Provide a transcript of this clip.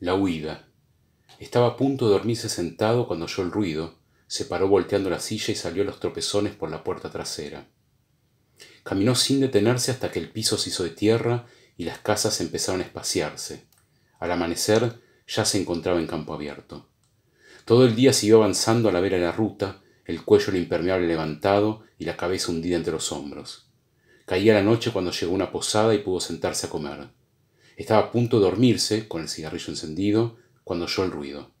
La huida. Estaba a punto de dormirse sentado cuando oyó el ruido, se paró volteando la silla y salió a los tropezones por la puerta trasera. Caminó sin detenerse hasta que el piso se hizo de tierra y las casas empezaron a espaciarse. Al amanecer ya se encontraba en campo abierto. Todo el día siguió avanzando a la vera de la ruta, el cuello impermeable levantado y la cabeza hundida entre los hombros. Caía la noche cuando llegó a una posada y pudo sentarse a comer. Estaba a punto de dormirse, con el cigarrillo encendido, cuando oyó el ruido.